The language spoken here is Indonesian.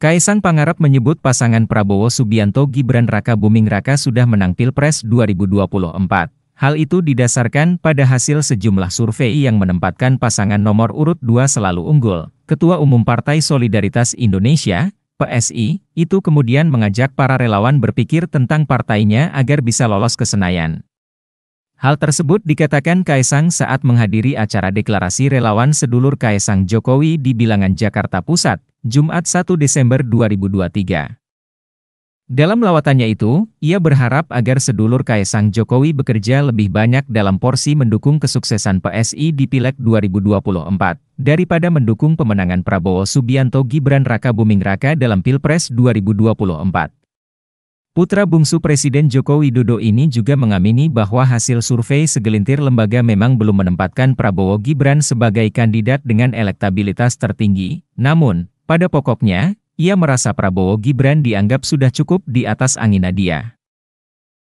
Kaisang Pangarap menyebut pasangan Prabowo Subianto Gibran Raka Buming Raka sudah menang Pilpres 2024. Hal itu didasarkan pada hasil sejumlah survei yang menempatkan pasangan nomor urut 2 selalu unggul. Ketua Umum Partai Solidaritas Indonesia, PSI, itu kemudian mengajak para relawan berpikir tentang partainya agar bisa lolos ke Senayan. Hal tersebut dikatakan Kaisang saat menghadiri acara deklarasi relawan sedulur Kaisang Jokowi di bilangan Jakarta Pusat, Jumat 1 Desember 2023. Dalam lawatannya itu, ia berharap agar sedulur Kaisang Jokowi bekerja lebih banyak dalam porsi mendukung kesuksesan PSI di Pileg 2024, daripada mendukung pemenangan Prabowo Subianto Gibran Raka Buming Raka dalam Pilpres 2024. Putra bungsu Presiden Joko Widodo ini juga mengamini bahwa hasil survei segelintir lembaga memang belum menempatkan Prabowo Gibran sebagai kandidat dengan elektabilitas tertinggi. Namun, pada pokoknya, ia merasa Prabowo Gibran dianggap sudah cukup di atas angin Nadia.